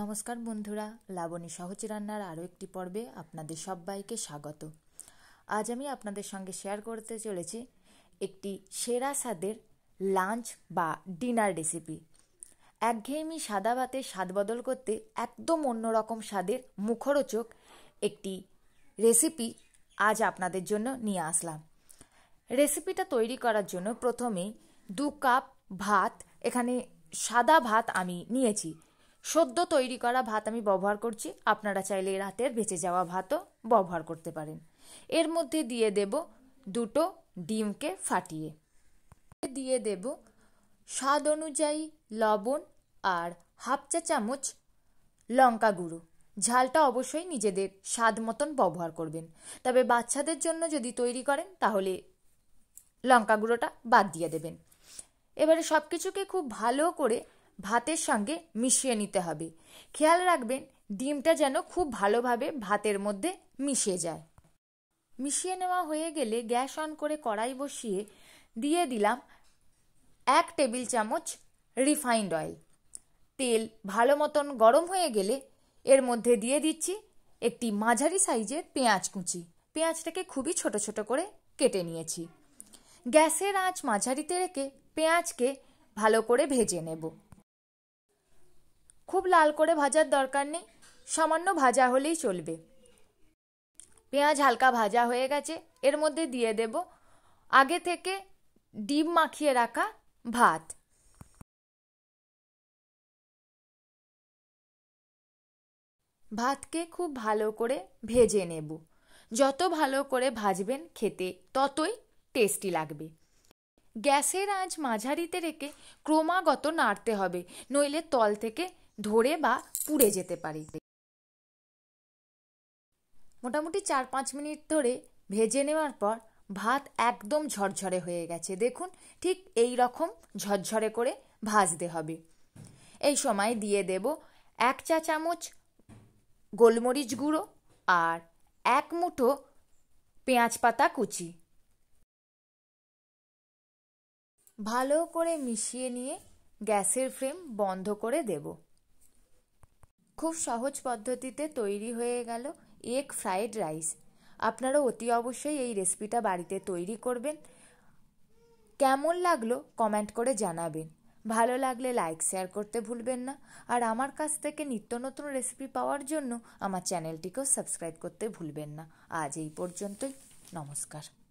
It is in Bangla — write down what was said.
নমস্কার বন্ধুরা লাবণী সহজ রান্নার আরও একটি পর্বে আপনাদের সবাইকে স্বাগত আজ আমি আপনাদের সঙ্গে শেয়ার করতে চলেছি একটি সেরা স্বাদের লাঞ্চ বা ডিনার রেসিপি একঘেয়েমি সাদা ভাতের স্বাদ বদল করতে একদম অন্যরকম স্বাদের মুখরোচক একটি রেসিপি আজ আপনাদের জন্য নিয়ে আসলাম রেসিপিটা তৈরি করার জন্য প্রথমে দু কাপ ভাত এখানে সাদা ভাত আমি নিয়েছি সদ্য তৈরি করা ভাত আমি ব্যবহার করছি আপনারা চাইলে রাতের বেঁচে যাওয়া ভাতও ব্যবহার করতে পারেন এর মধ্যে দিয়ে দেব দুটো ডিমকে ফাটিয়ে দিয়ে দেব স্বাদ অনুযায়ী লবণ আর হাফ চা চামচ লঙ্কা গুঁড়ো ঝালটা অবশ্যই নিজেদের স্বাদ মতন ব্যবহার করবেন তবে বাচ্চাদের জন্য যদি তৈরি করেন তাহলে লঙ্কা গুঁড়োটা বাদ দিয়ে দেবেন এবারে সব কিছুকে খুব ভালো করে ভাতের সঙ্গে মিশিয়ে নিতে হবে খেয়াল রাখবেন ডিমটা যেন খুব ভালোভাবে ভাতের মধ্যে মিশে যায় মিশিয়ে নেওয়া হয়ে গেলে গ্যাস অন করে কড়াই বসিয়ে দিয়ে দিলাম এক টেবিল চামচ রিফাইন্ড অয়েল তেল ভালো মতন গরম হয়ে গেলে এর মধ্যে দিয়ে দিচ্ছি একটি মাঝারি সাইজের পেঁয়াজ কুচি পেঁয়াজটাকে খুবই ছোট ছোট করে কেটে নিয়েছি গ্যাসের আঁচ মাঝারিতে রেখে পেঁয়াজকে ভালো করে ভেজে নেব খুব লাল করে ভাজার দরকার নেই সামান্য ভাজা হলেই চলবে পেঁয়াজ হালকা ভাজা হয়ে গেছে এর মধ্যে দিয়ে দেব আগে থেকে ডিম মাখিয়ে রাখা ভাত ভাতকে খুব ভালো করে ভেজে নেব যত ভালো করে ভাজবেন খেতে ততই টেস্টি লাগবে গ্যাসের আঁচ মাঝারিতে রেখে ক্রমাগত নাড়তে হবে নইলে তল থেকে ধরে বা পুড়ে যেতে পারে মোটামুটি চার পাঁচ মিনিট ধরে ভেজে নেওয়ার পর ভাত একদম ঝরঝরে হয়ে গেছে দেখুন ঠিক এই রকম ঝরঝরে করে ভাজতে হবে এই সময় দিয়ে দেব এক চা চামচ গোলমরিচ গুঁড়ো আর এক মুঠো পেঁয়াজ পাতা কুচি ভালো করে মিশিয়ে নিয়ে গ্যাসের ফ্লেম বন্ধ করে দেব খুব সহজ পদ্ধতিতে তৈরি হয়ে গেল এগ ফ্রায়েড রাইস আপনারা অতি অবশ্যই এই রেসিপিটা বাড়িতে তৈরি করবেন কেমন লাগলো কমেন্ট করে জানাবেন ভালো লাগলে লাইক শেয়ার করতে ভুলবেন না আর আমার কাছ থেকে নিত্য নতুন রেসিপি পাওয়ার জন্য আমার চ্যানেলটিকেও সাবস্ক্রাইব করতে ভুলবেন না আজ এই পর্যন্তই নমস্কার